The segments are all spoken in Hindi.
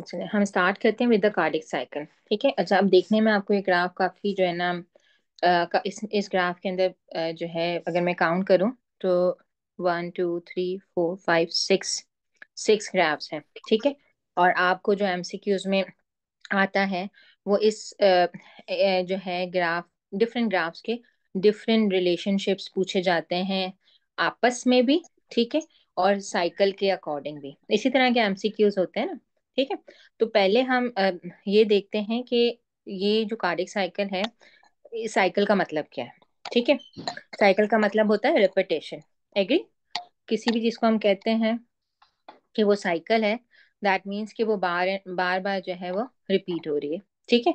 तो अच्छा, चलिए हम स्टार्ट करते हैं विद द कार्डिक साइकिल ठीक है अच्छा अब देखने में आपको ये ग्राफ काफ़ी जो है ना इस इस ग्राफ के अंदर जो है अगर मैं काउंट करूँ तो one two three four five six six graphs हैं ठीक है और आपको जो एम में आता है वो इस आ, जो है ग्राफ डिफरेंट ग्राफ्स के डिफरेंट रिलेशनशिप्स पूछे जाते हैं आपस में भी ठीक है और साइकिल के अकॉर्डिंग भी इसी तरह के एम होते हैं ना ठीक है तो पहले हम ये देखते हैं कि ये जो कार्डिक साइकिल है साइकिल का मतलब क्या है ठीक है साइकिल का मतलब होता है रिपीटेशन एग्री किसी भी चीज को हम कहते हैं कि वो साइकिल है दैट मीन्स कि वो बार बार बार जो है वो रिपीट हो रही है ठीक है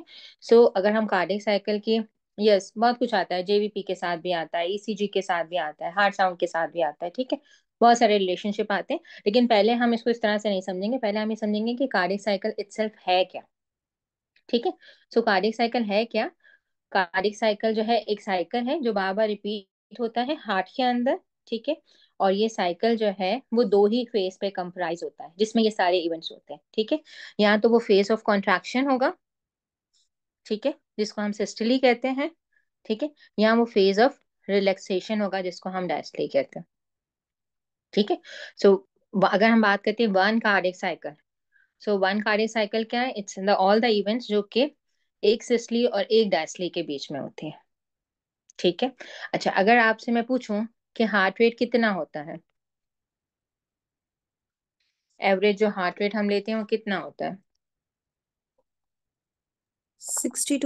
सो अगर हम कार्डिक साइकिल की यस yes, बहुत कुछ आता है जेवीपी के साथ भी आता है ईसीजी e के साथ भी आता है हार्ट साउंड के साथ भी आता है ठीक है बहुत सारे रिलेशनशिप आते हैं लेकिन पहले हम इसको इस तरह से नहीं समझेंगे पहले हम ये समझेंगे कि कार्डिक साइकिल इट्सल्फ है क्या ठीक है सो कार्डिक साइकिल है क्या कार्डिक साइकिल जो है एक साइकिल है जो बार बार रिपीट होता है हार्ट के अंदर ठीक है और ये साइकिल जो है वो दो ही फेज पे कंप्राइज होता है जिसमें ये सारे इवेंट्स होते हैं ठीक है या तो वो फेज ऑफ कॉन्ट्रैक्शन होगा ठीक है जिसको हम सिस्टली कहते हैं ठीक है या वो फेज ऑफ रिलैक्सेशन होगा जिसको हम डायस्टली कहते हैं ठीक है सो अगर हम बात करते हैं one cardiac cycle so one cardiac cycle क्या है it's in the all the events जो कि एक सिस्ली और एक डायसली के बीच में होते हैं ठीक है अच्छा अगर आपसे मैं पूछूं कि हार्ट रेट कितना होता है एवरेज जो हार्ट रेट हम लेते हैं वो कितना होता है सिक्सटी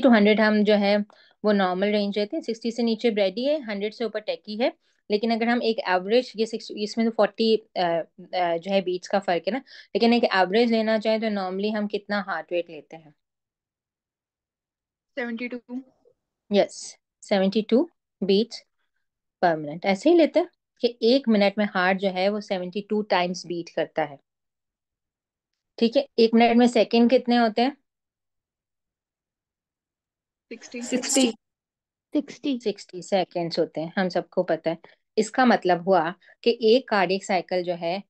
टू हंड्रेड हम जो है वो नॉर्मल रेंज रहते हैं सिक्सटी से नीचे ब्रेडी है हंड्रेड से ऊपर टेकी है लेकिन अगर हम एक एवरेज ये इसमें तो फोर्टी जो है बीट्स का फर्क है ना लेकिन एक एवरेज लेना चाहे तो नॉर्मली हम कितना हार्ट रेट लेते हैं yes seventy two per minute ऐसे ही लेते हैं कि एक मिनट में हार्ट जो है वो सेवेंटी टू टाइम्स बीट करता है ठीक है एक मिनट में सेकंड कितने होते हैं सेकेंड्स होते हैं हम सबको पता है इसका मतलब हुआ कि एक कार्डिक साइकिल जो है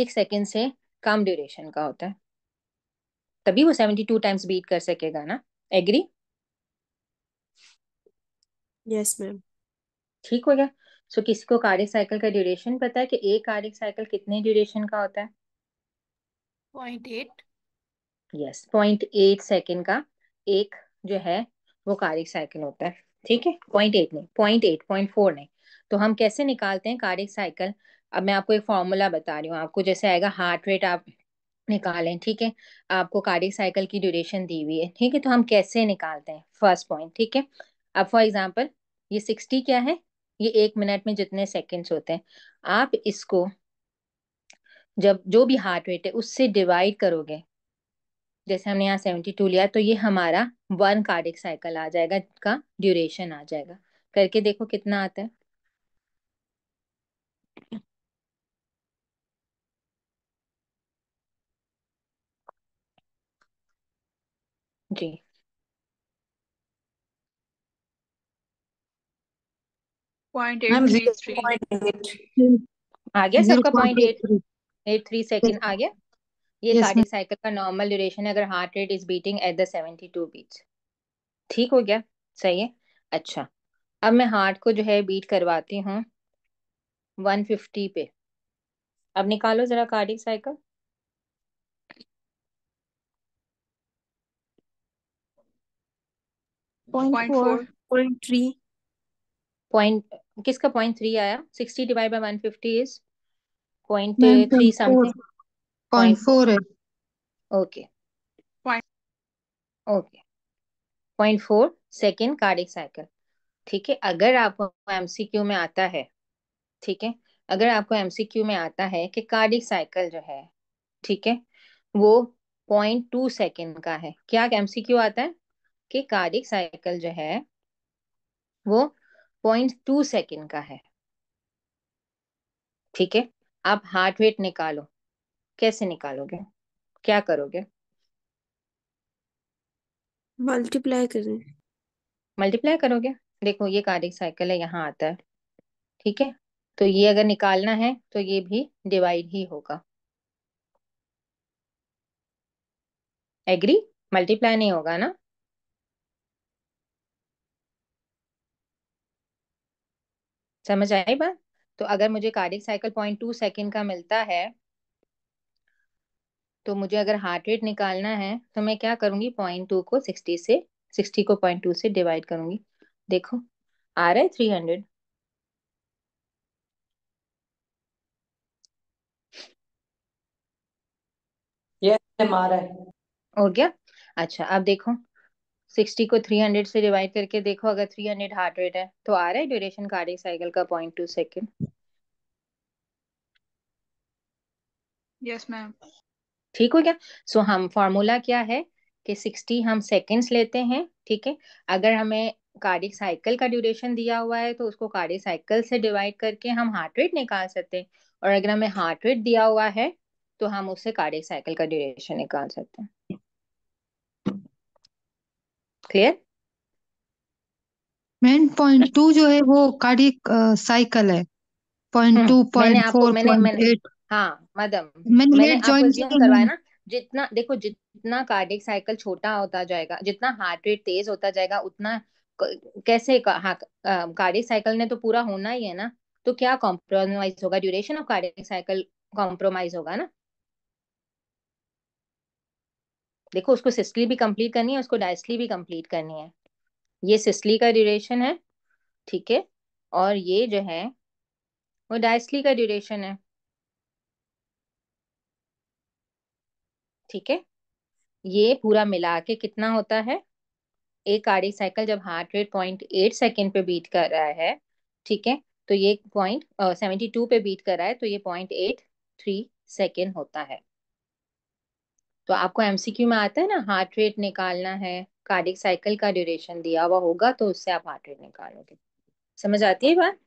एक सेकेंड से कम ड्यूरेशन का होता है तभी वो सेवेंटी टू टाइम्स बीट कर सकेगा ना एग्री यस मैम ठीक हो गया सो so, किसी को कार्डिक साइकिल का ड्यूरेशन पता है कि एक कार्डिक साइकिल कितने ड्यूरेशन का होता है point eight yes point eight second का एक जो है वो कार्डिक साइकिल होता है ठीक है पॉइंट एट नहीं पॉइंट एट पॉइंट फोर नहीं तो हम कैसे निकालते हैं कार्डिक साइकिल अब मैं आपको एक फॉर्मूला बता रही हूँ आपको जैसे आएगा हार्ट रेट आप निकालें ठीक है आपको कार्डिक साइकिल की ड्यूरेशन दी हुई है ठीक है तो हम कैसे निकालते हैं फर्स्ट पॉइंट ठीक है अब फॉर एग्जाम्पल ये सिक्सटी क्या है ये एक मिनट में जितने सेकेंड्स होते हैं आप इसको जब जो भी हार्ट रेट है उससे डिवाइड करोगे जैसे हमने यहाँ सेवेंटी टू लिया तो ये हमारा वन कार्डिक साइकिल आ जाएगा का ड्यूरेशन आ जाएगा करके देखो कितना आता है जी पॉइंट आ गया सबका point eight eight three second आ गया ये yes, कार्डियक साइकिल का नॉर्मल ड्यूरेशन अगर heart rate is beating at the seventy two beats ठीक हो गया सही है अच्छा अब मैं हार्ट को जो है बीट करवाती हूँ वन फिफ्टी पे अब निकालो जरा कार्डिक साइकिल किसका पॉइंट थ्री आया sixty divide one fifty is point three something है okay okay point four second cardiac cycle ठीक है अगर आपको एमसीक्यू में आता है ठीक है अगर आपको एमसीक्यू में आता है कि कार्डिक साइकिल जो है ठीक है वो पॉइंट टू सेकेंड का है क्या एमसीक्यू आता है कि कार्डिक साइकिल जो है वो पॉइंट टू सेकेंड का है ठीक है आप हार्ट रेट निकालो कैसे निकालोगे क्या करोगे मल्टीप्लाई करें मल्टीप्लाई करोगे देखो ये कार्डिक साइकिल है यहाँ आता है ठीक है तो ये अगर निकालना है तो ये भी डिवाइड ही होगा एग्री मल्टीप्लाई नहीं होगा ना समझ आई बात तो अगर मुझे cardiac cycle point two second का मिलता है तो मुझे अगर हार्ट रेट निकालना है तो मैं क्या करूंगी पॉइंट टू को सिक्सटी से सिक्सटी को पॉइंट टू से डिवाइड करूंगी देखो आ रहा है थ्री हंड्रेड ये गया अच्छा अब देखो सिक्सटी को थ्री हंड्रेड से डिवाइड करके देखो अगर थ्री हंड्रेड हार्ट रेट है तो आ रहा है ड्यूरेशन कार्डिक साइकिल का point two second yes ma'am ठीक हो गया सो so, हम फॉर्मूला क्या है कि सिक्सटी हम सेकेंड्स लेते हैं ठीक है अगर हमें कार्डिक साइकिल का ड्यूरेशन दिया हुआ है तो उसको कार्डिक साइकिल से डिवाइड करके हम हार्ट रेट निकाल सकते हैं और अगर हमें हार्ट रेट दिया हुआ है तो हम उससे कार्डिक साइकिल का ड्यूरेशन निकाल सकते हैं क्लियर मेन पॉइंट टू जो है वो कार्डिक साइकिल है point two point four point eight हाँ मैडम मैंने मैंने आपको ज्वाइन आपको करवाया ना जितना देखो जितना कार्डिक साइकिल छोटा होता जाएगा जितना हार्ट रेट तेज होता जाएगा उतना कैसे का, हाँ, कार्डिक साइकिल ने तो पूरा होना ही है ना तो क्या कॉम्प्रोमाइज होगा duration of cardiac cycle compromise होगा ना देखो उसको सिस्टली भी कंप्लीट करनी है उसको डायस्टली भी कंप्लीट करनी है ये सिस्टली का ड्यूरेशन है ठीक है और ये जो है वो डायस्टली का ड्यूरेशन है ठीक है ये पूरा मिला के कितना होता है एक कार्डिक साइकिल जब heart rate point eight second पे बीट कर रहा है ठीक है तो ये पॉइंट सेवेंटी टू पे बीट कर रहा है तो ये पॉइंट एट थ्री सेकेंड होता है तो आपको एमसीक्यू में आता है ना हार्ट रेट निकालना है कार्डिक साइकिल का ड्यूरेशन दिया हुआ होगा तो उससे आप हार्ट रेट निकालोगे समझ आती है बात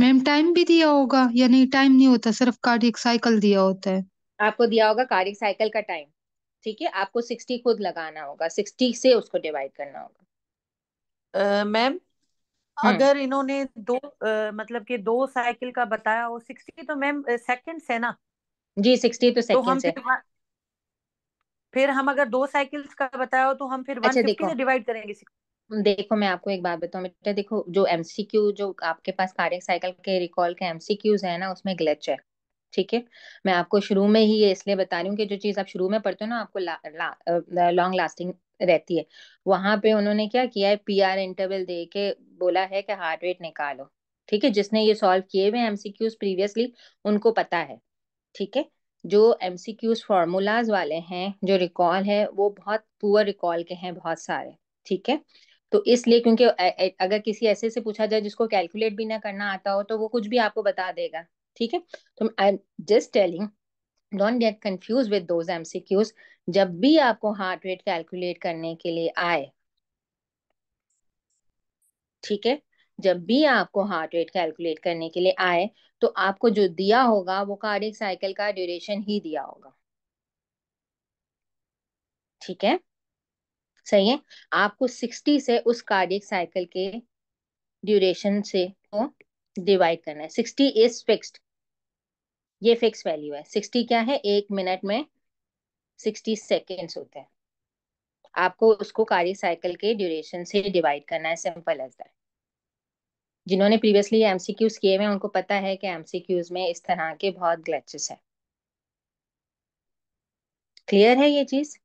मैम टाइम भी दिया होगा या नहीं टाइम नहीं होता सिर्फ कार्डिक साइकिल दिया होता है आपको दिया होगा कार्डिक साइकिल का टाइम ठीक है आपको सिक्सटी खुद लगाना होगा सिक्सटी से उसको डिवाइड करना होगा मैम uh, अगर इन्होंने दो uh, मतलब कि दो साइकिल का बताया हो सिक्सटी तो मैम सेकंड्स है ना जी सिक्सटी तो सेकंड है फिर हम अगर दो साइकिल्स का बताओ तो हम फिर वन अच्छा, फिफ्टी से डिवाइड करेंगे देखो मैं आपको एक बात बताऊं बेटा देखो जो एमसीक्यू जो आपके पास कार्डियक साइकिल के रिकॉल के एमसीक्यूज है ना उसमें ग्लिच है ठीक है मैं आपको शुरू में ही ये इसलिए बता रही हूँ कि जो चीज आप शुरू में पढ़ते हो ना आपको ला, ला, लॉन्ग लास्टिंग रहती है वहां पे उन्होंने क्या किया है पीआर इंटरवल दे के बोला है कि हार्ट रेट निकालो ठीक है जिसने ये सॉल्व किए हुए एमसीक्यूज प्रीवियसली उनको पता है ठीक है जो एम सी क्यूज फार्मूलाज वाले हैं जो रिकॉल है वो बहुत पुअर रिकॉल के हैं बहुत सारे ठीक है तो इसलिए क्योंकि अगर किसी ऐसे से पूछा जाए जिसको कैलकुलेट भी ना करना आता हो तो वो कुछ भी आपको बता देगा ठीक है तो I am just telling don't get confuse with those Qs जब भी आपको हार्ट रेट कैलकुलेट करने के लिए आए ठीक है जब भी आपको हार्ट रेट कैलकुलेट करने के लिए आए तो आपको जो दिया होगा वो कार्डिक साइकिल का ड्यूरेशन ही दिया होगा ठीक है सही है आपको 60 से उस कार्डिक साइकिल के ड्यूरेशन से को डिवाइड करना है 60 इज फिक्स्ड ये फिक्स वैल्यू है 60 क्या है एक मिनट में 60 सेकेंड्स होते हैं आपको उसको कार्डिक साइकिल के ड्यूरेशन से डिवाइड करना है सिंपल एज दैट जिन्होंने प्रीवियसली क्यूज किए हुए उनको पता है कि क्यूज में इस तरह के बहुत ग्लैचेस है क्लियर है ये चीज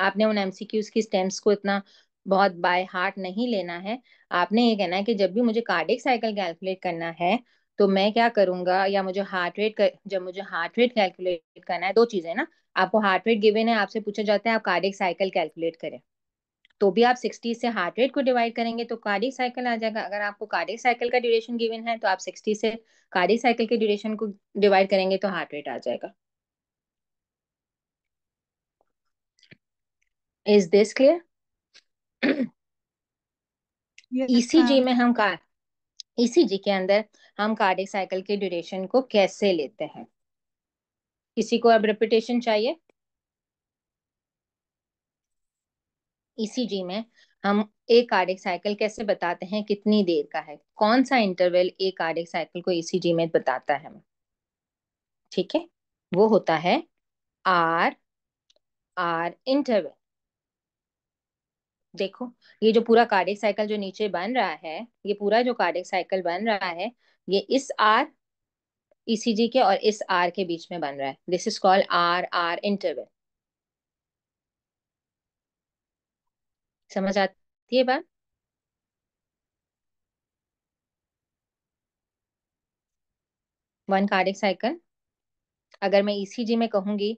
आपने उन क्यूज की स्टेम्स को इतना बहुत बाय हार्ट नहीं लेना है आपने ये कहना है कि जब भी मुझे कार्डिक साइकिल कैलकुलेट करना है तो मैं क्या करूंगा या मुझे हार्ट रेट कर, जब मुझे हार्ट रेट कैलकुलेट करना है दो चीजें ना आपको हार्ट रेट गिवेन है आपसे पूछा जाता है आप कार्डिक साइकिल कैलकुलेट करें तो भी आप 60 से हार्ट रेट को डिवाइड करेंगे तो कार्डिक साइकिल आ जाएगा अगर आपको कार्डिक साइकिल का ड्यूरेशन गिवन है तो आप 60 से कार्डिक साइकिल के ड्यूरेशन को डिवाइड करेंगे तो हार्ट रेट आ जाएगा इज दिस क्लियर ईसीजी में हम कार ईसीजी e के अंदर हम कार्डिक साइकिल के ड्यूरेशन को कैसे लेते हैं किसी को अब रिपीटेशन चाहिए ईसीजी में हम एक कार्डिक साइकिल कैसे बताते हैं कितनी देर का है कौन सा इंटरवल एक कार्डिक साइकिल को ईसीजी में बताता है ठीक है वो होता है आर आर इंटरवल देखो ये जो पूरा कार्डिक साइकिल जो नीचे बन रहा है ये पूरा जो कार्डिक साइकिल बन रहा है ये इस आर ईसीजी के और इस आर के बीच में बन रहा है this is called R R interval समझ आती है बात वन कार्डिक साइकिल अगर मैं ईसीजी e में कहूंगी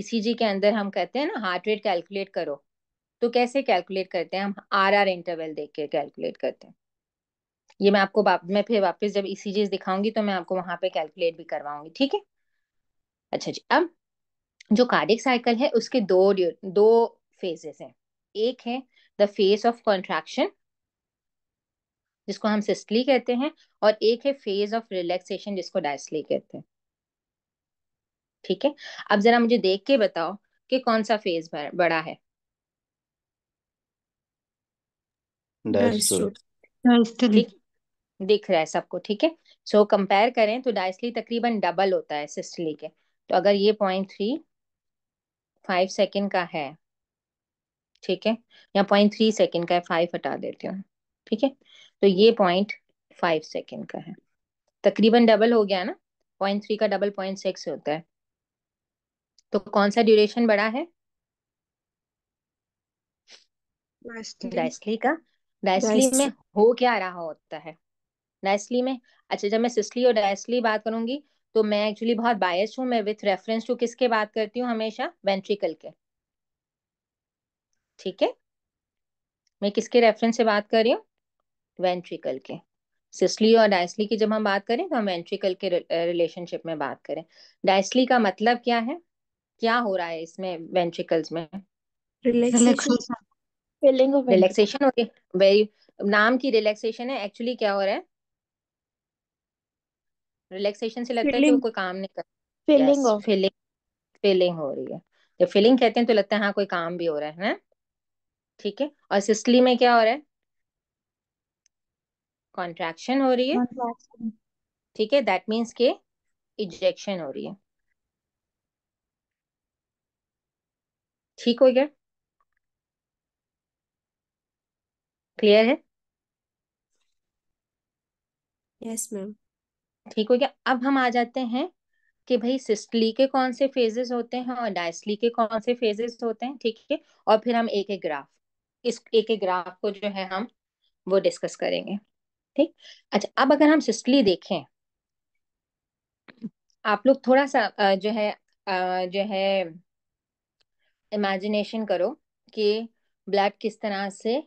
ईसीजी e के अंदर हम कहते हैं ना हार्ट रेट कैलकुलेट करो तो कैसे कैलकुलेट करते हैं हम आर आर इंटरवल देख के कैलकुलेट करते हैं ये मैं आपको मैं फिर वापस जब ईसीजी e दिखाऊंगी तो मैं आपको वहां पे कैलकुलेट भी करवाऊंगी ठीक है अच्छा जी अब जो कार्डिक साइकिल है उसके दो दो फेजेस हैं एक है द फेज ऑफ कॉन्ट्रैक्शन जिसको हम सिस्टली कहते हैं और एक है फेज ऑफ रिलैक्सेशन जिसको डायसली कहते हैं ठीक है अब जरा मुझे देख के बताओ कि कौन सा फेज बड़ा है ठीक दिख रहा है सबको ठीक है सो कंपेयर करें तो डायसली तकरीबन डबल होता है सिस्टली के तो अगर ये पॉइंट थ्री फाइव सेकेंड का है ठीक है या पॉइंट थ्री सेकेंड का है फाइव हटा देती हूँ ठीक है तो ये पॉइंट फाइव सेकेंड का है तकरीबन डबल हो गया ना पॉइंट थ्री का डबल पॉइंट सिक्स होता है तो कौन सा ड्यूरेशन बड़ा है डाइसली का डाइसली में हो क्या रहा होता है डाइसली में अच्छा जब मैं सिस्ली और डाइसली बात करूंगी तो मैं एक्चुअली बहुत बायस हूँ मैं विथ रेफरेंस टू किसके बात करती हूँ हमेशा वेंट्रिकल के ठीक है मैं किसके रेफरेंस से बात कर रही हूँ वेंट्रिकल के सिस्ली और डाइसली की जब हम बात करें तो हम वेंट्रिकल के रिलेशनशिप में बात करें डाइसली का मतलब क्या है क्या हो रहा है इसमें वेंट्रिकल्स में रिलैक्सेशन वेरी नाम की रिलैक्सेशन है एक्चुअली क्या हो रहा है रिलैक्सेशन से लगता है कि वो कोई काम नहीं कर फीलिंग yes, फीलिंग हो रही है जब फीलिंग कहते हैं तो लगता है हाँ कोई काम भी हो रहा है, है? ठीक है और सिस्ली में क्या हो रहा है कॉन्ट्रैक्शन हो रही है ठीक है दैट मीन्स के इजेक्शन हो रही है ठीक हो गया क्लियर है यस मैम ठीक हो गया अब हम आ जाते हैं कि भाई सिस्टली के कौन से फेजेस होते हैं और डायस्ली के कौन से फेजेस होते हैं ठीक है और फिर हम एक एक ग्राफ इस एक एक ग्राफ को जो है हम वो डिस्कस करेंगे ठीक अच्छा अब अगर हम सिस्टली देखें आप लोग थोड़ा सा जो है जो है इमेजिनेशन करो कि ब्लड किस तरह से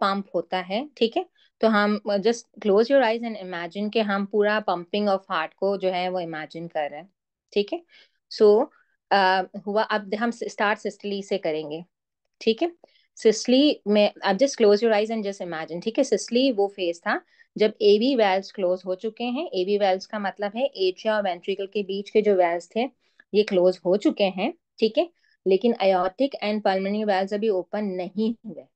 पंप होता है ठीक है तो हम just close your eyes and imagine के हम पूरा पंपिंग ऑफ हार्ट को जो है वो इमेजिन कर रहे हैं ठीक है सो so, हुआ अब हम स्टार्ट सिस्टली से करेंगे ठीक है सिस्ली में अब just close your eyes and just imagine ठीक है सिस्ली वो फेज था जब ए बी वेल्स क्लोज हो चुके हैं ए बी वेल्स का मतलब है एट्रिया और वेंट्रिकल के बीच के जो वेल्स थे ये क्लोज हो चुके हैं ठीक है लेकिन अयोटिक एंड पल्मोनरी वेल्स अभी ओपन नहीं हुए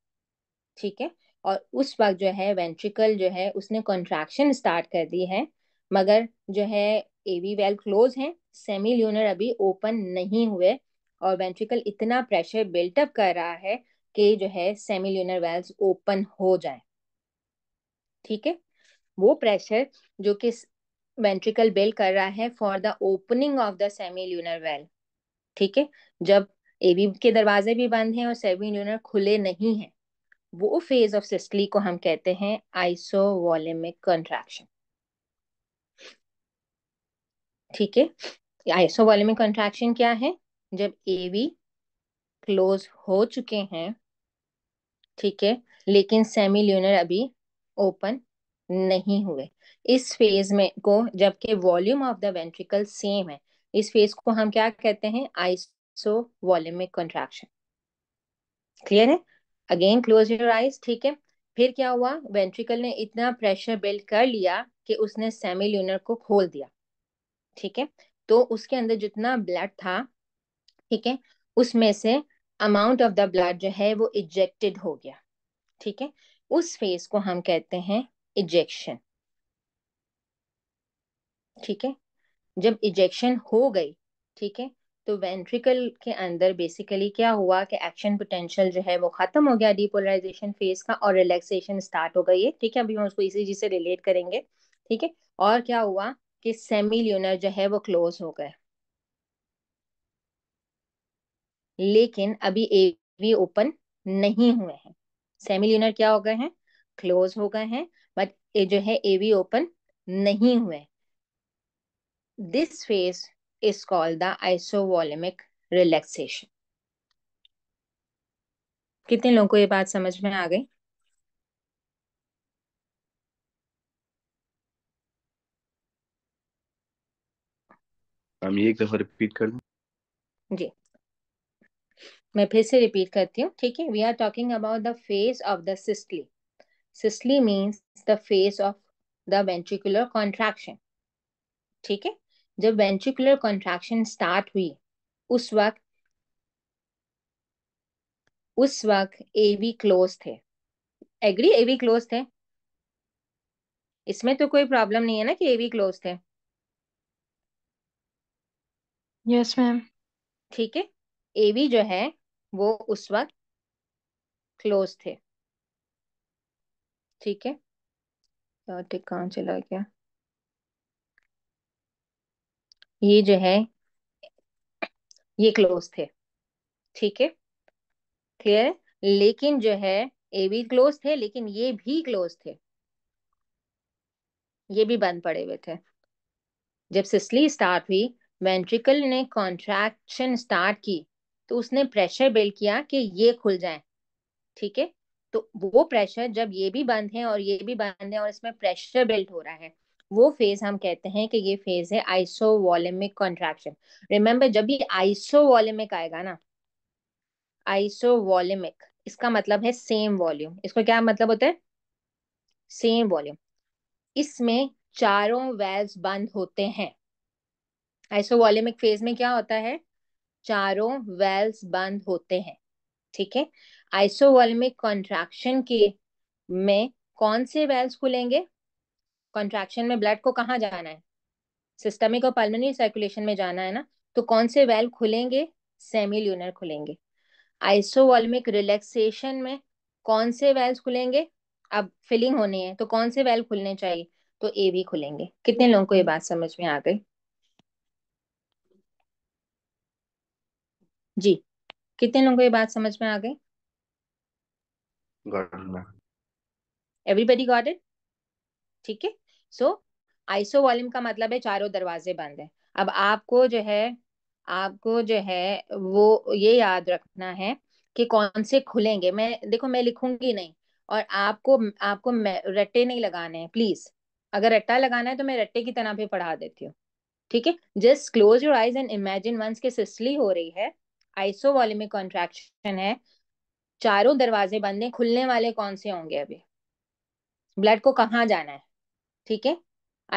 ठीक है और उस वक्त जो है वेंट्रिकल जो है उसने कॉन्ट्रैक्शन स्टार्ट कर दी है मगर जो है ए बी वेल क्लोज है सेमी ल्यूनर अभी ओपन नहीं हुए और वेंट्रिकल इतना प्रेशर बिल्टअप कर रहा है के जो है सेमिल्यूनर वेल्स ओपन हो जाए ठीक है वो प्रेशर जो कि वेंट्रिकल बेल कर रहा है for the opening of the semilunar valve ठीक है जब एवी के दरवाजे भी बंद हैं और ल्यूनर खुले नहीं हैं वो फेज ऑफ सिस्टली को हम कहते हैं आइसोवॉलेमिक कंट्रैक्शन ठीक है आइसोवॉलेमिक कंट्रैक्शन क्या है जब एवी क्लोज हो चुके हैं ठीक है लेकिन सेमी ल्यूनर अभी ओपन नहीं हुए इस फेज में को जबकि volume of the ventricle same है इस फेज को हम क्या कहते हैं आइसो वॉल्यूमिक कॉन्ट्रैक्शन क्लियर है अगेन क्लोज योर आइज ठीक है फिर क्या हुआ वेंट्रिकल ने इतना प्रेशर बिल्ड कर लिया कि उसने सेमी ल्यूनर को खोल दिया ठीक है तो उसके अंदर जितना ब्लड था ठीक है उसमें से अमाउंट ऑफ द ब्लड जो है वो इजेक्टेड हो गया ठीक है उस फेज को हम कहते हैं इजेक्शन ठीक है जब इजेक्शन हो गई ठीक है तो वेंट्रिकल के अंदर बेसिकली क्या हुआ कि एक्शन पोटेंशियल जो है वो खत्म हो गया डीपोलराइजेशन फेज का और रिलैक्सेशन स्टार्ट हो गई है ठीक है अभी हम उसको इसी चीज से रिलेट करेंगे ठीक है और क्या हुआ कि सेमी ल्यूनर जो है वो क्लोज हो गए लेकिन अभी एवी ओपन नहीं हुए हैं सेमी ल्यूनर क्या हो गए हैं क्लोज हो गए हैं बट ये जो है एवी ओपन नहीं हुए this phase is called the isovolumic relaxation कितने लोगों को ये बात समझ में आ गई हम एक दफा रिपीट कर दें जी मैं फिर से रिपीट करती हूँ ठीक है we are talking about the phase of the systole systole means the phase of the ventricular contraction ठीक है जब वेंट्रिकुलर कॉन्ट्रैक्शन स्टार्ट हुई उस वक्त उस वक्त एवी क्लोज थे एग्री एवी क्लोज थे इसमें तो कोई प्रॉब्लम नहीं है ना कि एवी क्लोज थे यस मैम ठीक है एवी जो है वो उस वक्त क्लोज थे ठीक है ठीक कहाँ चला गया ये जो है ये क्लोज थे ठीक है क्लियर लेकिन जो है ए भी क्लोज थे लेकिन ये भी क्लोज थे ये भी बंद पड़े हुए थे जब सिसली स्टार्ट हुई वेंट्रिकल ने कॉन्ट्रैक्शन स्टार्ट की तो उसने प्रेशर बिल्ड किया कि ये खुल जाए ठीक है तो वो प्रेशर जब ये भी बंद है और ये भी बंद है और इसमें प्रेशर बिल्ड हो रहा है वो फेज हम कहते हैं कि ये फेज है आइसोवॉलेमिक कॉन्ट्रैक्शन रिमेम्बर जब आइसो आइसोवॉलेमिक आएगा ना आइसोवॉलेमिक इसका मतलब है सेम वॉल्यूम इसको क्या मतलब होता है सेम वॉल्यूम इसमें चारों वेल्व बंद होते हैं आइसोवॉलेमिक फेज में क्या होता है चारों वेल्स बंद होते हैं ठीक है आइसोवॉल्मिक कॉन्ट्रैक्शन के में कौन से वेल्स खुलेंगे कॉन्ट्रैक्शन में ब्लड को कहाँ जाना है सिस्टमिक और पल्मोनरी सर्कुलेशन में जाना है ना तो कौन से वेल खुलेंगे सेमी ल्यूनर खुलेंगे आइसोवॉल्मिक रिलैक्सेशन में कौन से वेल्स खुलेंगे अब फिलिंग होनी है तो कौन से वेल खुलने चाहिए तो ए भी खुलेंगे कितने लोगों को ये बात समझ में आ गई जी कितने लोगों को ये बात समझ में आ गई एवरीबडी गॉट इट ठीक है सो आइसो वॉल्यूम का मतलब है चारों दरवाजे बंद है अब आपको जो है आपको जो है वो ये याद रखना है कि कौन से खुलेंगे मैं देखो मैं लिखूंगी नहीं और आपको आपको रट्टे नहीं लगाने हैं प्लीज अगर रट्टा लगाना है तो मैं रट्टे की तरह भी पढ़ा देती हूँ ठीक है just close your eyes and imagine once के सिसली हो रही है आइसोवॉल्यूमिक कॉन्ट्रैक्शन है चारों दरवाजे बंद हैं खुलने वाले कौन से होंगे अभी ब्लड को कहाँ जाना है ठीक है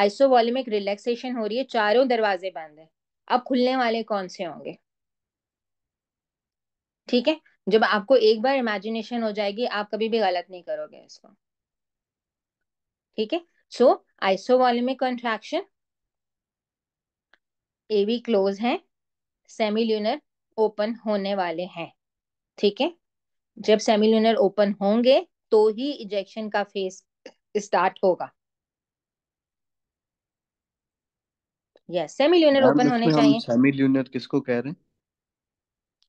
आइसोवॉल्यूमिक रिलैक्सेशन हो रही है चारों दरवाजे बंद है अब खुलने वाले कौन से होंगे ठीक है जब आपको एक बार इमेजिनेशन हो जाएगी आप कभी भी गलत नहीं करोगे इसको ठीक है so isovolumic contraction AV close है सेमी ल्यूनर ओपन होने वाले हैं ठीक है जब सेमी लूनर ओपन होंगे तो ही इजेक्शन का फेस स्टार्ट होगा यस सेमी लूनर ओपन होने चाहिए सेमी लूनर किसको कह रहे हैं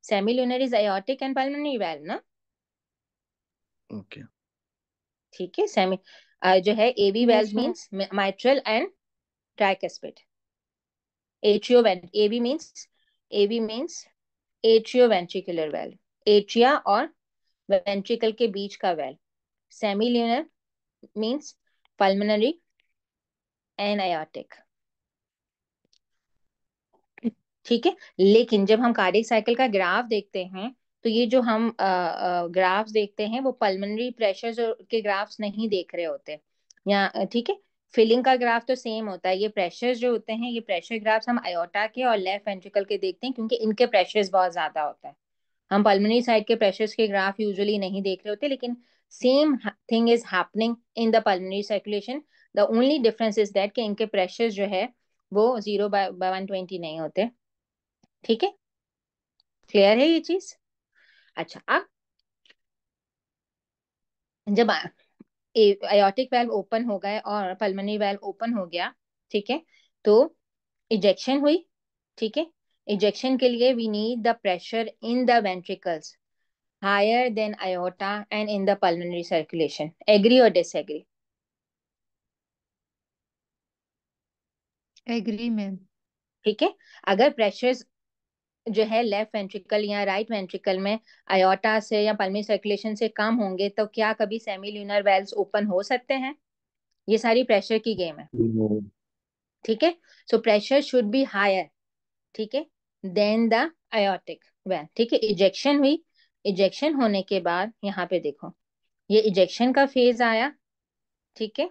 semi lunar is aortic and pulmonary valve ना ओके ठीक है सेमी जो है AB valve means mitral and tricuspid एचीओ valve AB means AB means atrio ventricular valve atria और वेंट्रिकल के बीच का valve semilunar means pulmonary and ठीक है लेकिन जब हम कार्डिक साइकिल का ग्राफ देखते हैं तो ये जो हम ग्राफ्स देखते हैं वो पल्मोनरी प्रेशर के ग्राफ्स नहीं देख रहे होते या ठीक है फिलिंग का ग्राफ तो सेम होता है ये प्रेशर्स जो होते हैं ये प्रेशर ग्राफ्स हम आयोटा के और लेफ्ट वेंट्रिकल के देखते हैं क्योंकि इनके प्रेशर्स बहुत ज़्यादा होता है हम पल्मोनरी साइड के प्रेशर्स के ग्राफ यूजुअली नहीं देख रहे होते लेकिन same thing is happening in the pulmonary circulation the only difference is that कि इनके प्रेशर्स जो है वो जीरो बाय वन ट्वेंटी नहीं होते ठीक है क्लियर है ये चीज़ अच्छा अब जब एओटिक वेल्व ओपन हो गए और पल्मनी वेल्व ओपन हो गया ठीक है तो इजेक्शन हुई ठीक है इजेक्शन के लिए we need the pressure in the ventricles higher than aorta and in the the circulation agree और डिस एग्री एग्री मैम ठीक है अगर प्रेशर जो है लेफ्ट वेंट्रिकल या राइट वेंट्रिकल में आयोटा से या पलमी सर्कुलेशन से कम होंगे तो क्या कभी सेमी ल्यूनर वेल्स ओपन हो सकते हैं ये सारी प्रेशर की गेम है ठीक है so pressure should be higher ठीक है देन द आयोटिक वेल ठीक है इजेक्शन हुई इजेक्शन होने के बाद यहाँ पे देखो ये इजेक्शन का फेज आया ठीक है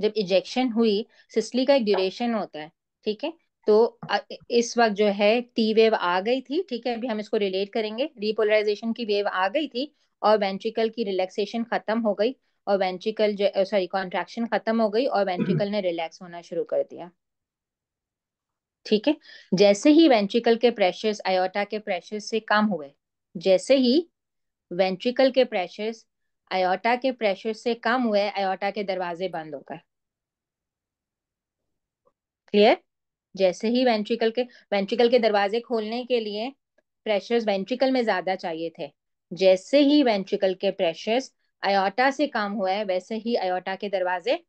जब इजेक्शन हुई सिस्ली का एक ड्यूरेशन होता है ठीक है तो इस वक्त जो है टी वेव आ गई थी ठीक है अभी हम इसको रिलेट करेंगे रिपोलराइजेशन की वेव आ गई थी और वेंट्रिकल की रिलैक्सेशन खत्म हो गई और वेंट्रिकल जो सॉरी कॉन्ट्रैक्शन खत्म हो गई और वेंट्रिकल ने रिलैक्स होना शुरू कर दिया ठीक है जैसे ही वेंट्रिकल के प्रेशर्स आयोटा के प्रेशर्स से कम हुए जैसे ही वेंट्रिकल के प्रेशर्स आयोटा के प्रेशर से कम हुए आयोटा के दरवाजे बंद हो गए क्लियर जैसे ही वेंट्रिकल के वेंट्रिकल के दरवाजे खोलने के लिए प्रेशर्स वेंट्रिकल में ज्यादा चाहिए थे जैसे ही वेंट्रिकल के प्रेशर्स अयोटा से काम हुआ है वैसे ही अयोटा के दरवाजे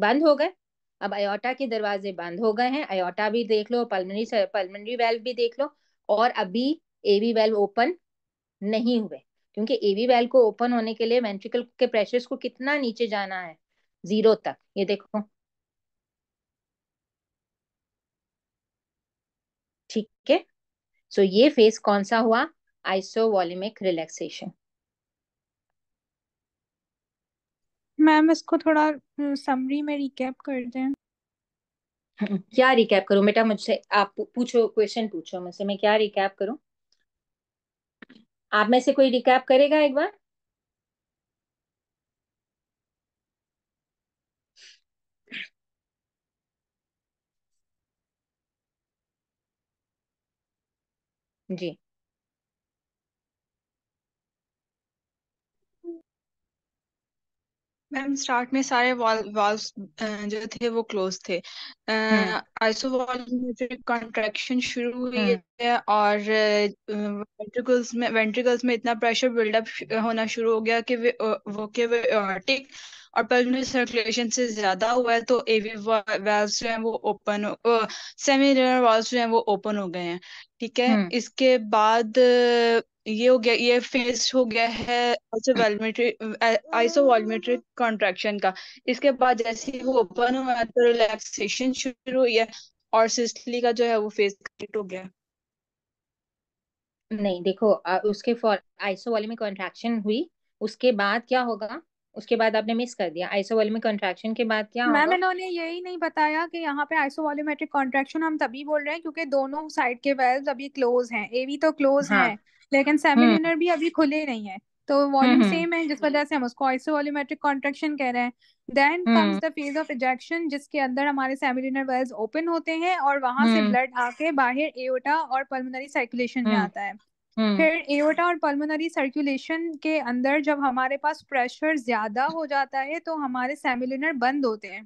बंद हो गए अब अयोटा के दरवाजे बंद हो गए हैं अयोटा भी देख लो पल्मनरी पल्मनरी वेल्व भी देख लो और अभी एवी वेल्व ओपन नहीं हुए क्योंकि एवी वेल्व को ओपन होने के लिए वेंट्रिकल के प्रेशर्स को कितना नीचे जाना है जीरो तक ये देखो ठीक है सो ये फेज कौन सा हुआ आइसोवॉल्यूमिक रिलैक्सेशन मैम इसको थोड़ा समरी में रिकैप कर दें क्या रिकैप करूं बेटा मुझसे आप पूछो क्वेश्चन पूछो मुझसे मैं क्या रिकैप करूं आप में से कोई रिकैप करेगा एक बार जी मैम स्टार्ट में सारे वाल्व्स जो थे वो क्लोज थे हम्म। आइसो वाल्व में फिर कॉन्ट्रैक्शन शुरू हुई हम्म। है और वेंट्रिकल्स में वेंट्रिकल्स में इतना प्रेशर बिल्डअप होना शुरू हो गया कि वे वो के वे और पल्मोनरी सर्कुलेशन से ज्यादा हुआ है तो एवी वाल्व्स जो है वो ओपन सेमी रेनल वाल्व्स जो है वो ओपन हो गए हैं ठीक है हम्म। इसके बाद ये हो गया ये फेस हो गया है आइसोवॉल्यूमेट्रिक कॉन्ट्रैक्शन का इसके बाद जैसे वो ओपन हुआ है तो रिलैक्सेशन शुरू हुई है और सिस्टली का जो है वो फेस क्रिएट हो गया नहीं देखो उसके फॉर आइसोवॉल्यूमिक कॉन्ट्रैक्शन हुई उसके बाद क्या होगा उसके बाद आपने मिस कर दिया आइसोवॉल्यूमिक कॉन्ट्रेक्शन के बाद क्या मैम इन्होंने यही नहीं बताया कि यहाँ पे आइसोवॉल्यूमेट्रिक कॉन्ट्रेक्शन हम तभी बोल रहे हैं क्योंकि दोनों साइड के वेल्व अभी क्लोज हैं एवी तो क्लोज हाँ. है लेकिन सेमिनर हम्म। भी अभी खुले नहीं है तो वॉल्यूम हम्म, सेम हम्म। है जिस वजह से हम उसको आइसोवॉल्यूमेट्रिक कॉन्ट्रेक्शन कह रहे हैं then comes the phase of ejection जिसके अंदर हमारे सेमिलिनर वेल्स ओपन होते हैं और वहां से ब्लड आके बाहर एओटा और पल्मोनरी सर्कुलेशन में आता है हम्म। फिर एओटा और पल्मोनरी सर्कुलेशन के अंदर जब हमारे पास प्रेशर ज्यादा हो जाता है तो हमारे सेमिलिनर बंद होते हैं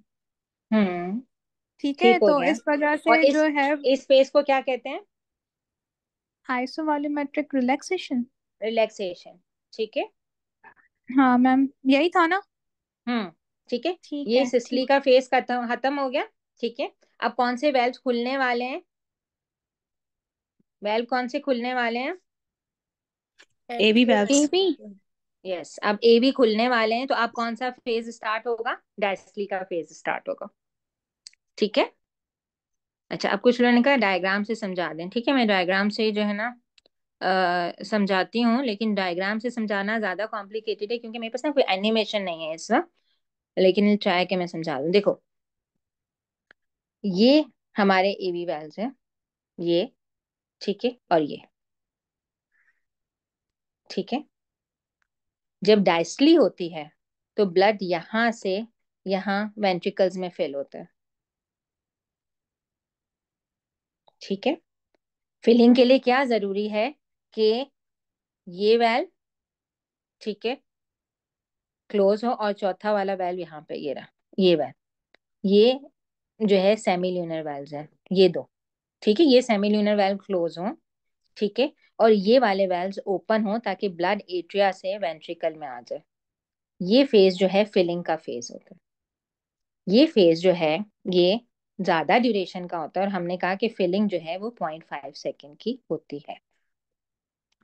हम्म। ठीक है तो इस वजह से इस, जो है इस फेस को क्या कहते हैं आइसोवॉल्यूमेट्रिक रिलैक्सेशन रिलैक्सेशन ठीक है हाँ मैम यही था ना हम्म ठीक है ठीक ये सिसली का फेस खत्म खत्म हो गया ठीक है अब कौन से वेल्व खुलने वाले हैं वेल्व कौन से खुलने वाले हैं A B A B yes अब ए बी खुलने वाले हैं तो आप कौन सा फेज स्टार्ट होगा डैसली का फेज स्टार्ट होगा ठीक है अच्छा अब कुछ लोगों ने कहा डायग्राम से समझा दें ठीक है मैं डायग्राम से जो है ना समझाती हूँ लेकिन डायग्राम से समझाना ज़्यादा कॉम्प्लिकेटेड है क्योंकि मेरे पास ना कोई एनिमेशन नहीं है इसका लेकिन ट्राई के मैं समझा दूँ देखो ये हमारे ए बी वेल्स है ये ठीक है और ये ठीक है जब डायस्टली होती है तो ब्लड यहां से यहां वेंट्रिकल्स में फेल होता है ठीक है फिलिंग के लिए क्या जरूरी है कि ये वेल ठीक है क्लोज हो और चौथा वाला वेल यहाँ पे ये रहा ये वेल ये जो है सेमी ल्यूनर वैल्व है ये दो ठीक है ये सेमी ल्यूनर वैल्व क्लोज हो ठीक है और ये वाले वेल्स ओपन हों ताकि ब्लड एट्रिया से वेंट्रिकल में आ जाए ये फेज जो है फिलिंग का फेज होता है ये फेज जो है ये ज़्यादा ड्यूरेशन का होता है और हमने कहा कि फिलिंग जो है वो पॉइंट फाइव सेकेंड की होती है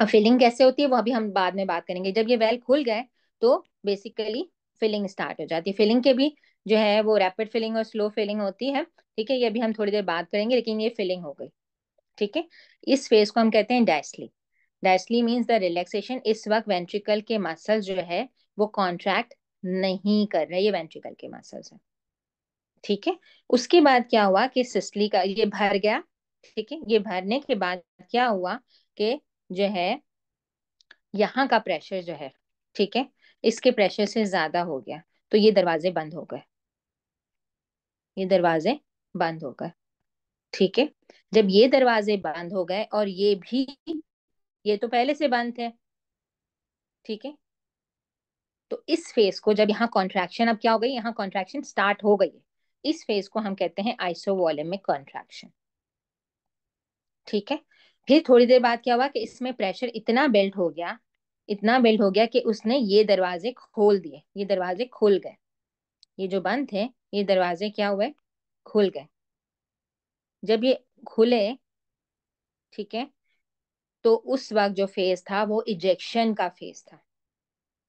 और फिलिंग कैसे होती है वो अभी हम बाद में बात करेंगे जब ये वेल खुल गए तो बेसिकली फिलिंग स्टार्ट हो जाती है फिलिंग के भी जो है वो रैपिड फिलिंग और स्लो फिलिंग होती है ठीक है ये अभी हम थोड़ी देर बात करेंगे लेकिन ये फिलिंग हो गई ठीक है इस फेज को हम कहते हैं diastole diastole means the relaxation इस वक्त वेंट्रिकल के मसल जो है वो कॉन्ट्रैक्ट नहीं कर रहे ये वेंट्रिकल के मसल्स है ठीक है उसके बाद क्या हुआ कि सिस्ली का ये भर गया ठीक है ये भरने के बाद क्या हुआ कि जो है यहाँ का प्रेशर जो है ठीक है इसके प्रेशर से ज्यादा हो गया तो ये दरवाजे बंद हो गए ये दरवाजे बंद हो गए ठीक है जब ये दरवाजे बंद हो गए और ये भी ये तो पहले से बंद थे ठीक है तो इस फेज को जब यहाँ कॉन्ट्रैक्शन अब क्या हो गई यहाँ कॉन्ट्रैक्शन स्टार्ट हो गई इस फेज को हम कहते हैं में कॉन्ट्रैक्शन ठीक है फिर थोड़ी देर बाद क्या हुआ कि इसमें प्रेशर इतना बिल्ड हो गया इतना बिल्ड हो गया कि उसने ये दरवाजे खोल दिए ये दरवाजे खुल गए ये जो बंद थे ये दरवाजे क्या हुए खुल गए जब ये खुले ठीक है तो उस वक्त जो फेज था वो इजेक्शन का फेज था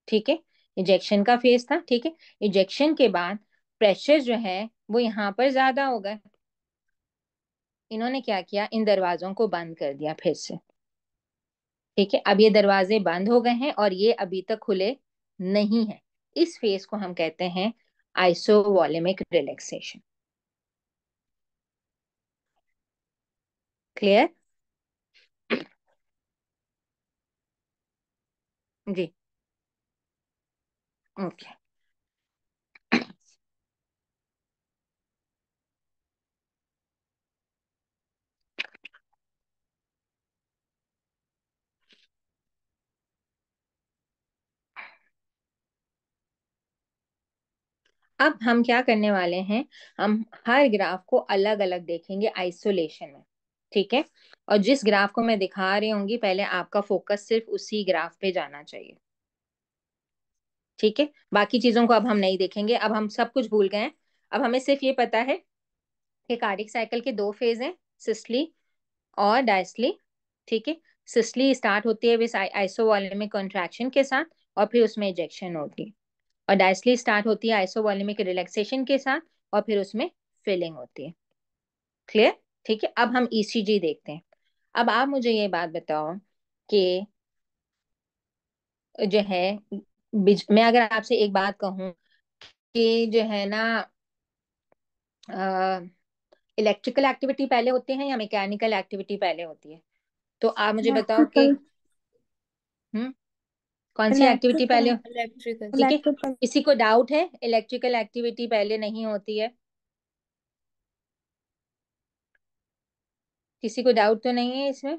ठीक है इजेक्शन का फेज था ठीक है इजेक्शन के बाद प्रेशर जो है वो यहाँ पर ज्यादा हो गए इन्होंने क्या किया इन दरवाजों को बंद कर दिया फिर से ठीक है अब ये दरवाजे बंद हो गए हैं और ये अभी तक खुले नहीं है इस फेज को हम कहते हैं आइसोवॉलेमिक रिलैक्सेशन क्लियर जी ओके अब हम क्या करने वाले हैं हम हर ग्राफ को अलग अलग देखेंगे आइसोलेशन में ठीक है और जिस ग्राफ को मैं दिखा रही होंगी पहले आपका फोकस सिर्फ उसी ग्राफ पे जाना चाहिए ठीक है बाकी चीजों को अब हम नहीं देखेंगे अब हम सब कुछ भूल गए हैं अब हमें सिर्फ ये पता है कि कार्डिक साइकिल के दो फेज हैं सिस्ली और डायस्ली ठीक है सिस्ली स्टार्ट होती है विस आइसोवॉल्यूमिक कॉन्ट्रैक्शन के साथ और फिर उसमें इजेक्शन है और डायसली स्टार्ट होती है आइसोवॉल्यूमिक रिलैक्सेशन के साथ और फिर उसमें फिलिंग होती है क्लियर ठीक है अब हम ईसीजी e देखते हैं अब आप मुझे ये बात बताओ कि जो है मैं अगर आपसे एक बात कहूँ कि जो है ना इलेक्ट्रिकल एक्टिविटी पहले होते हैं या मैकेनिकल एक्टिविटी पहले होती है तो आप मुझे बताओ कि हम्म कौन सी एक्टिविटी पहले इलेक्ट्रिकल ठीक है किसी को डाउट है इलेक्ट्रिकल एक्टिविटी पहले नहीं होती है किसी को डाउट तो नहीं है इसमें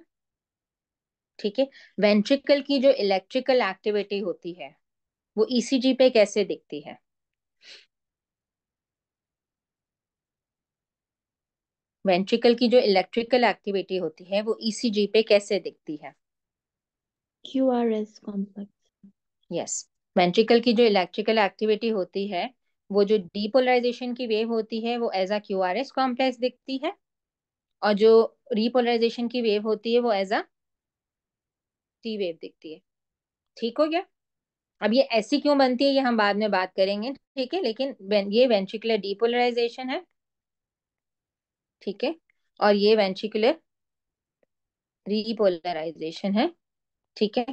ठीक है वेंट्रिकल की जो इलेक्ट्रिकल एक्टिविटी होती है वो ईसीजी e पे कैसे दिखती है वेंट्रिकल की जो इलेक्ट्रिकल एक्टिविटी होती है वो ईसीजी e पे कैसे दिखती है Q R S complex yes ventricle की जो इलेक्ट्रिकल एक्टिविटी होती है वो जो डीपोलराइजेशन की वेव होती है वो as a Q R S complex दिखती है और जो रिपोलराइजेशन की वेव होती है वो एज अ टी वेव दिखती है ठीक हो गया अब ये ऐसी क्यों बनती है ये हम बाद में बात करेंगे ठीक है लेकिन ये वेंचिकुलर डीपोलराइजेशन है ठीक है और ये वेंचिकुलर रीपोलराइजेशन है ठीक है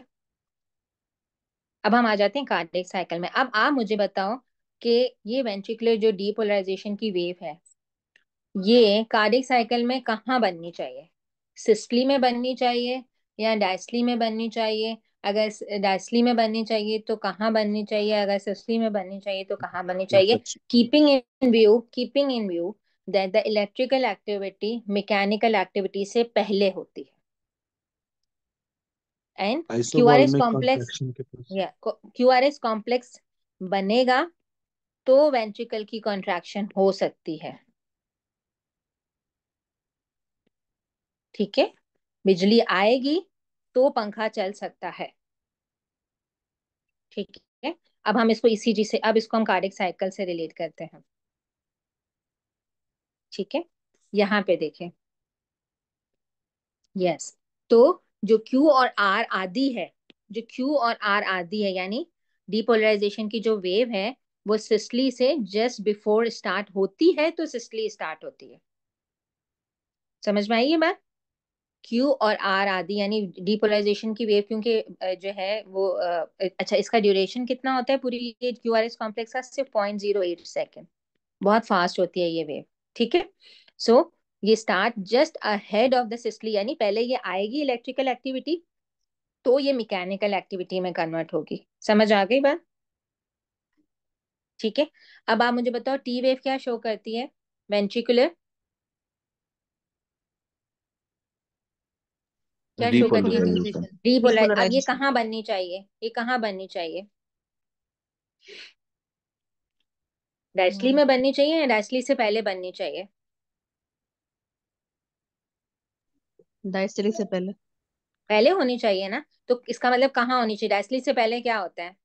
अब हम आ जाते हैं कार्डिक साइकिल में अब आप मुझे बताओ कि ये वेंचिकुलर जो डीपोलराइजेशन की वेव है ये कार्डिक साइकिल में कहाँ बननी चाहिए सिस्टली में बननी चाहिए या डायस्ली में बननी चाहिए अगर डायस्ली में बननी चाहिए तो कहाँ बननी चाहिए अगर सिस्टली में बननी चाहिए तो कहाँ बननी तो चाहिए keeping in view keeping in view that the electrical activity mechanical activity से पहले होती है and Q R S complex Q R S complex बनेगा तो वेंट्रिकल की कॉन्ट्रैक्शन हो सकती है ठीक है बिजली आएगी तो पंखा चल सकता है ठीक है अब हम इसको इसी e जी से अब इसको हम कार्डिक साइकिल से रिलेट करते हैं ठीक है यहाँ पे देखें यस yes. तो जो Q और R आदि है जो Q और R आदि है यानी डिपोलराइजेशन की जो वेव है वो सिस्टली से जस्ट बिफोर स्टार्ट होती है तो सिस्टली स्टार्ट होती है समझ में आई ये बात क्यू और आर आदि यानी डिपोलाइजेशन की वेव क्योंकि जो है वो अच्छा इसका ड्यूरेशन कितना होता है पूरी ये क्यू आर एस कॉम्प्लेक्स का सिर्फ पॉइंट जीरो एट सेकेंड बहुत फास्ट होती है ये वेव ठीक है सो so, ये start just ahead of the systole यानी पहले ये आएगी इलेक्ट्रिकल एक्टिविटी तो ये मैकेनिकल एक्टिविटी में कन्वर्ट होगी समझ आ गई बात ठीक है अब आप मुझे बताओ टी वेव क्या शो करती है वेंट्रिकुलर क्या शो कर दिया है रीपोलराइजेशन अब ये कहाँ बननी चाहिए ये कहाँ बननी चाहिए डैशली हम्म। में बननी चाहिए या डैशली से पहले बननी चाहिए डायस्टली से पहले पहले होनी चाहिए ना तो इसका मतलब कहाँ होनी चाहिए डायस्टली से पहले क्या होता है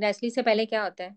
डायस्टली से पहले क्या होता है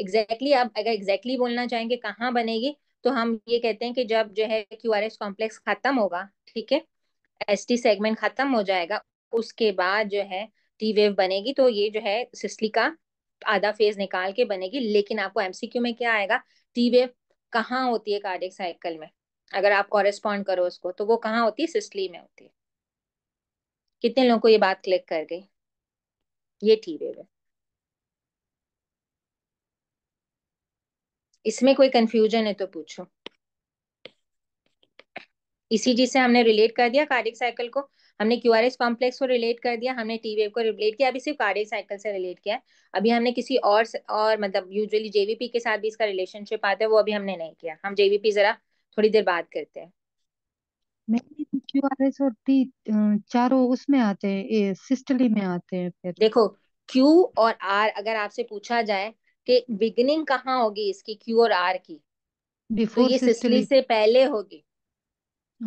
एग्जैक्टली exactly, आप अगर एग्जैक्टली exactly बोलना चाहेंगे कहाँ बनेगी तो हम ये कहते हैं कि जब जो है क्यू आर एस कॉम्प्लेक्स खत्म होगा ठीक है एस टी सेगमेंट खत्म हो जाएगा उसके बाद जो है टी वेव बनेगी तो ये जो है सिस्ली का आधा फेज निकाल के बनेगी लेकिन आपको एमसीक्यू में क्या आएगा टी वेव कहाँ होती है कार्डिक साइकिल में अगर आप कॉरेस्पॉन्ड करो उसको तो वो कहाँ होती है सिस्ली में होती है कितने लोगों को ये बात क्लिक कर गई ये टी वेव है इसमें कोई कंफ्यूजन है तो पूछो इसी जी से हमने रिलेट कर दिया कार्डिक साइकिल को हमने क्यू आर एस कॉम्प्लेक्स को रिलेट कर दिया हमने टी वेव को रिलेट किया अभी सिर्फ कार्डिक साइकिल से रिलेट किया अभी हमने किसी और और मतलब यूजुअली जेवीपी के साथ भी इसका रिलेशनशिप आता है वो अभी हमने नहीं किया हम जेवीपी जरा थोड़ी देर बात करते हैं क्यू आर एस और टी चारों उसमें आते हैं सिस्टली में आते हैं फिर देखो क्यू और आर अगर आपसे पूछा जाए कि बिगनिंग कहाँ होगी इसकी क्यू और आर की बिफोर तो ये सिस्टली से पहले होगी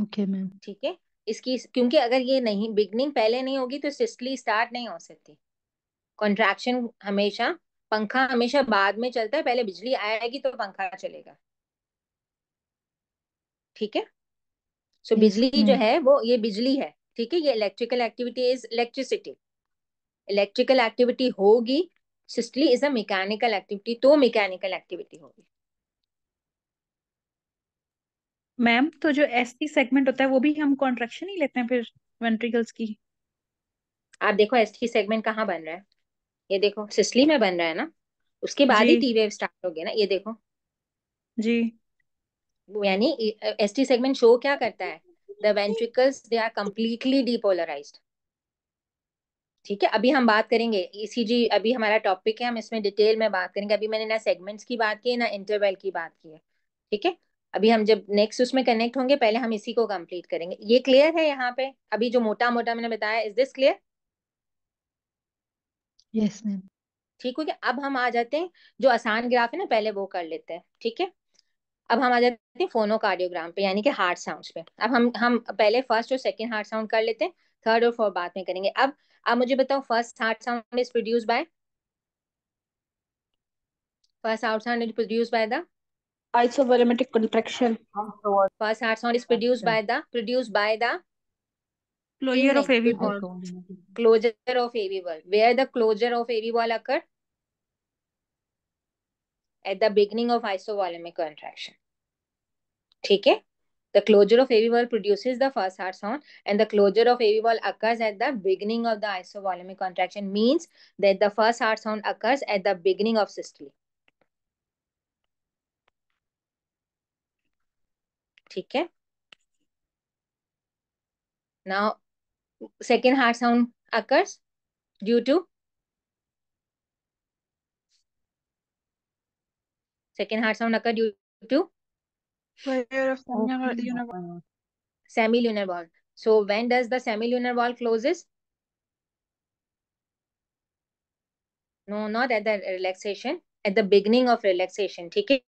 ओके मैम ठीक है इसकी क्योंकि अगर ये नहीं बिगनिंग पहले नहीं होगी तो सिस्टली स्टार्ट नहीं हो सकती कॉन्ट्रैक्शन हमेशा पंखा हमेशा बाद में चलता है पहले बिजली आएगी तो पंखा चलेगा ठीक है सो बिजली जो है वो ये बिजली है ठीक है ये electrical activity is electricity electrical activity होगी systole is a mechanical activity तो मैकेनिकल एक्टिविटी होगी मैम तो जो एस टी सेगमेंट होता है वो भी हम कॉन्ट्रेक्शन ही लेते हैं फिर वेंट्रिकल्स की आप देखो एस टी सेगमेंट कहाँ बन रहा है ये देखो सिस्टली में बन रहा है ना उसके बाद ही टी वेव स्टार्ट हो गया ना ये देखो जी यानी एस टी सेगमेंट शो क्या करता है the ventricles they are completely depolarized ठीक है अभी हम बात करेंगे ईसीजी e अभी हमारा टॉपिक है हम इसमें डिटेल में बात करेंगे अभी मैंने ना सेगमेंट्स की बात की ना इंटरवल की बात की है ठीक है अभी हम जब नेक्स्ट उसमें कनेक्ट होंगे पहले हम इसी को कंप्लीट करेंगे ये क्लियर है यहाँ पे अभी जो मोटा मोटा मैंने बताया is this clear yes ma'am ठीक हो गया अब हम आ जाते हैं जो आसान ग्राफ है ना पहले वो कर लेते हैं ठीक है अब हम आ जाते हैं फोनोकार्डियोग्राम पे यानी कि हार्ट साउंड पे अब हम हम पहले फर्स्ट और सेकेंड हार्ट साउंड कर लेते हैं थर्ड और फोर्थ बाद में करेंगे अब आप मुझे बताओ first heart sound is produce by first heart sound is produce by the isobarometric contraction first heart sound is produce by the produce by the closure of AV valve closure of AV valve where the closure of AV valve occur at the beginning of isovolumic contraction ठीक है The closure of AV wall produces the first heart sound and the closure of AV wall occurs at the beginning of the isovolumic contraction means that the first heart sound occurs at the beginning of systole. ठीक है now second heart sound occurs due to second heart sound occurs due to Prayer of lunar ball. lunar ball. So when does the semilunar ball closes? No, not at the relaxation. At the beginning of relaxation. Okay.